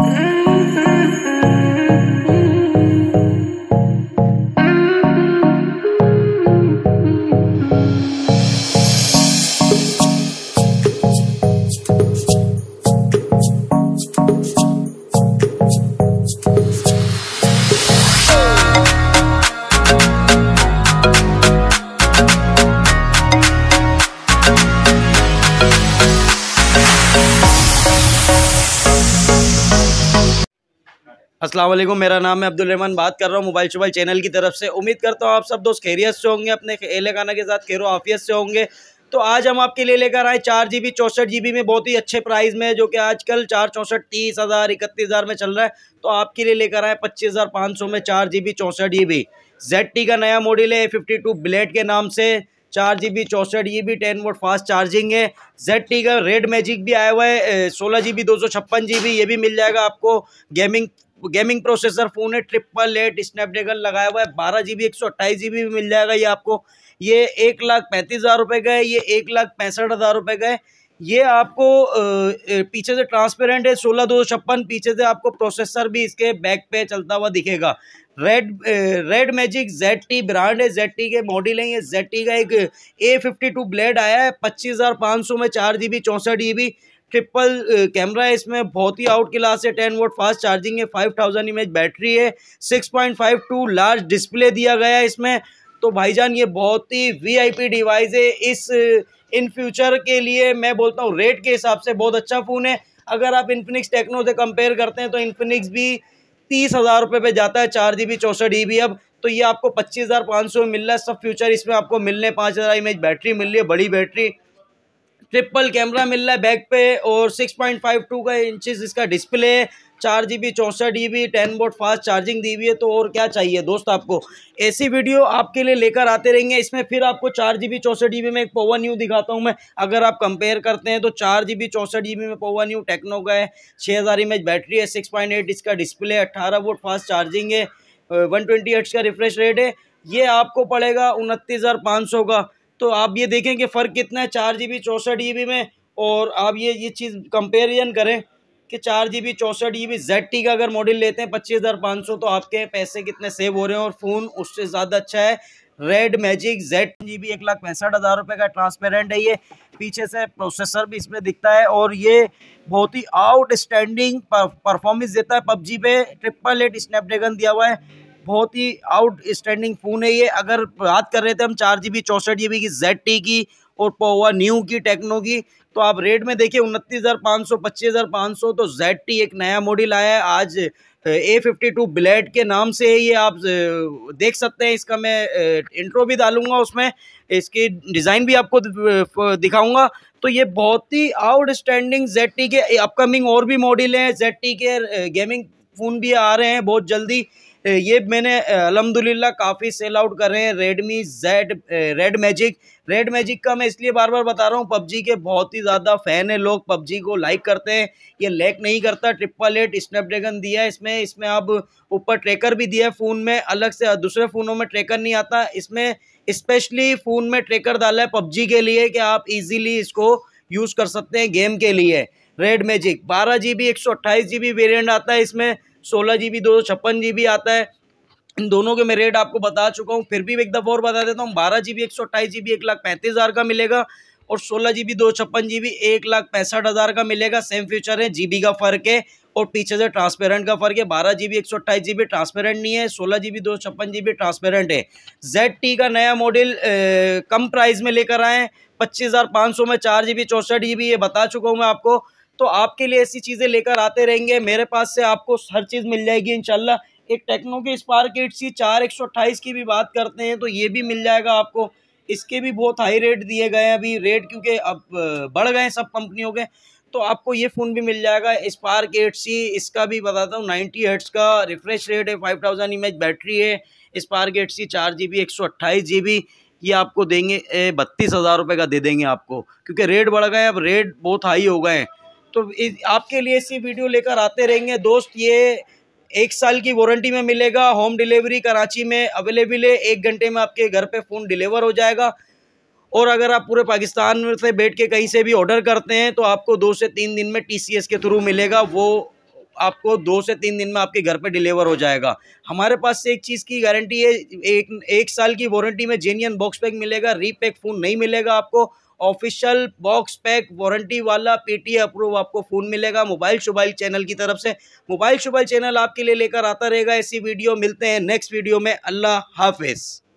Mm-hmm. Aslam मेरा नाम है अब्दुलरहमान बात कर रहा हूँ मोबाइल शोबाइल चैनल की तरफ से उम्मीद करता हूँ आप सब दोस्त खैरियत से होंगे अपने एले खाना के साथ खेरो आफियत से होंगे तो आज हम आपके लिए लेकर आए चार जी बी चौंसठ जी बी में बहुत ही अच्छे प्राइस में जो कि आजकल चार चौंसठ तीस हज़ार इकतीस हज़ार में चल रहा है तो आपके लिए लेकर आए पच्चीस हज़ार पाँच सौ में चार जी बी चौंसठ जी बी जेड टी का नया मॉडल है फिफ्टी टू ब्लेड के नाम से चार जी बी चौंसठ G B ten watt fast charging है जेड टी का रेड मैजिक भी आया हुआ है सोलह जी बी दो सौ छप्पन जी बी ये भी मिल जाएगा आपको गेमिंग गेमिंग प्रोसेसर फ़ोन है ट्रिपल एट स्नैपड्रैगन लगाया हुआ है बारह जी बी एक सौ अट्ठाईस जी बी भी मिल जाएगा ये आपको ये एक लाख पैंतीस हज़ार रुपये का है ये एक लाख पैंसठ हज़ार रुपये का है ये आपको पीछे से ट्रांसपेरेंट है सोलह दो छप्पन पीछे से आपको प्रोसेसर भी इसके बैक पे चलता हुआ दिखेगा Red Red Magic Z T brand है जेड टी के मॉडल हैं ये जेड टी का एक ए फिफ्टी टू ब्लेड आया है पच्चीस हज़ार पाँच सौ में चार जी बी चौंसठ G B triple camera uh, है इसमें बहुत ही आउट क्लास है टेन वोट फास्ट चार्जिंग है फाइव थाउजेंड इमेज बैटरी है six point five two large display दिया गया है इसमें तो भाईजान ये बहुत ही वीआईपी डिवाइस है इस इन uh, फ्यूचर के लिए मैं बोलता हूँ रेट के हिसाब से बहुत अच्छा फ़ोन है अगर आप इन्फिनिक्स टेक्नो से कंपेयर करते हैं तो इन्फिनिक्स भी तीस हज़ार रुपये पे जाता है चार जी बी चौंसठ जी बी अब तो ये आपको पच्चीस हज़ार पाँच सौ मिल रहा है सब फ्यूचर इसमें आपको मिलने पाँच हज़ार इमेज बैटरी मिल रही है बड़ी बैटरी ट्रिपल कैमरा मिल रहा है बैक पे और सिक्स पॉइंट फाइव टू का इंचज इसका डिस्प्ले है चार जी बी चौंसठ G B ten watt fast charging दी हुई है तो और क्या चाहिए दोस्त आपको ऐसी वीडियो आपके लिए लेकर आते रहेंगे इसमें फिर आपको चार जी बी चौंसठ जी बी में एक पोवन न्यू दिखाता हूँ मैं अगर आप कंपेयर करते हैं तो चार जी बी चौंसठ जी बी में पोवन न्यू टेक्नो का है छः हज़ार एम एच बैटरी है सिक्स पॉइंट एट इसका डिस्प्ले है अट्ठारह बोट फास्ट चार्जिंग है वन ट्वेंटी का रिफ्रेश रेट है ये आपको पड़ेगा उनतीस हज़ार पाँच सौ का तो आप ये देखें कि फ़र्क कितना है चार जी बी चौंसठ जी बी में और आप ये ये चीज़ कंपेरिजन करें कि चार जी बी चौंसठ जी बी जेड टी का अगर मॉडल लेते हैं पच्चीस हज़ार पाँच सौ तो आपके पैसे कितने सेव हो रहे हैं और फ़ोन उससे ज़्यादा अच्छा है Red Magic Z G B एक लाख पैंसठ हज़ार रुपये का ट्रांसपेरेंट है ये पीछे से प्रोसेसर भी इसमें दिखता है और ये बहुत ही आउटस्टैंडिंग परफॉर्मेंस देता है पबजी पे ट्रिपल एट स्नैपड्रैगन दिया हुआ है बहुत ही आउट स्टैंडिंग फ़ोन है ये अगर बात कर रहे थे हम चार जी बी चौंसठ जी बी की जेड टी की और पोवा न्यू की टेक्नो की तो आप रेट में देखिए उनतीस हज़ार पाँच सौ पच्चीस हज़ार पाँच सौ तो जेड टी एक नया मॉडल आया है आज ए फिफ्टी टू ब्लेड के नाम से है ये आप देख सकते हैं इसका मैं इंट्रो भी डालूंगा उसमें इसकी डिज़ाइन भी आपको दिखाऊंगा तो ये बहुत ही आउटस्टैंडिंग जेड टी के अपकमिंग और भी मॉडल हैं जेड टी के गेमिंग फ़ोन भी आ रहे हैं बहुत जल्दी ये मैंने अलहमदिल्ला काफ़ी सेल आउट कर रहे हैं Redmi Z Red Magic Red Magic का मैं इसलिए बार बार बता रहा हूँ पबजी के बहुत ही ज़्यादा फ़ैन है लोग पबजी को लाइक करते हैं ये लैक नहीं करता ट्रिपल एट स्नैपड्रैगन दिया है इसमें इसमें आप ऊपर ट्रैकर भी दिया है फ़ोन में अलग से दूसरे फ़ोनों में ट्रैकर नहीं आता इसमें इस्पेशली फ़ोन में ट्रेकर डाला है पबजी के लिए कि आप ईजीली इसको यूज़ कर सकते हैं गेम के लिए रेड मैजिक बारह जी बी एक सौ अट्ठाईस जी बी वेरियंट आता है इसमें सोलह जी बी दो सौ छप्पन जी बी आता है इन दोनों के मैं रेट आपको बता चुका हूँ फिर भी एक दफ़ा और बता देता हूँ बारह जी बी एक सौ अट्ठाईस जी बी एक लाख पैंतीस हज़ार का मिलेगा और सोलह जी बी दो छप्पन जी बी एक लाख पैंसठ हज़ार का मिलेगा सेम फ्यूचर है जी बी का फ़र्क है और पीछे से ट्रांसपेरेंट का फ़र्क है बारह जी बी एक सौ अट्ठाईस जी बी ट्रांसपेरेंट नहीं है सोलह जी बी दो छप्पन जी बी ट्रांसपेरेंट है जेड टी का नया मॉडल कम प्राइस में लेकर आए पच्चीस हज़ार पाँच सौ में चार जी बी चौंसठ जी बी ये बता चुका हूँ मैं आपको तो आपके लिए ऐसी चीज़ें लेकर आते रहेंगे मेरे पास से आपको हर चीज़ मिल जाएगी इनशाला एक टेक्नो की स्पार्क एट सी चार एक सौ अट्ठाईस की भी बात करते हैं तो ये भी मिल जाएगा आपको इसके भी बहुत हाई रेट दिए गए हैं अभी रेट क्योंकि अब बढ़ गए हैं सब कंपनियों के तो आपको ये फ़ोन भी मिल जाएगा स्पार्क एट सी इसका भी बताता हूँ नाइन्टी हर्ट्स का रिफ्रेश रेट है फाइव थाउजेंड एम बैटरी है स्पार्क एट सी चार जी बी एक सौ अट्ठाईस जी बी ये आपको देंगे बत्तीस हज़ार रुपये का दे देंगे आपको क्योंकि रेट बढ़ गए अब रेट बहुत हाई हो गए हैं तो आपके लिए ऐसी वीडियो लेकर आते रहेंगे दोस्त ये एक साल की वारंटी में मिलेगा होम डिलीवरी कराची में अवेलेबल है एक घंटे में आपके घर पे फ़ोन डिलीवर हो जाएगा और अगर आप पूरे पाकिस्तान से बैठ के कहीं से भी ऑर्डर करते हैं तो आपको दो से तीन दिन में टीसीएस के थ्रू मिलेगा वो आपको दो से तीन दिन में आपके घर पे डिलीवर हो जाएगा हमारे पास से एक चीज़ की गारंटी है एक एक साल की वारंटी में जेन्यन बॉक्स पैक मिलेगा रीपैक फ़ोन नहीं मिलेगा आपको ऑफिशियल बॉक्स पैक वारंटी वाला पीटीए अप्रूव आपको फ़ोन मिलेगा मोबाइल शुबाइल चैनल की तरफ से मोबाइल शुबाइल चैनल आपके लिए लेकर आता रहेगा ऐसी वीडियो मिलते हैं नेक्स्ट वीडियो में अल्लाह हाफिज़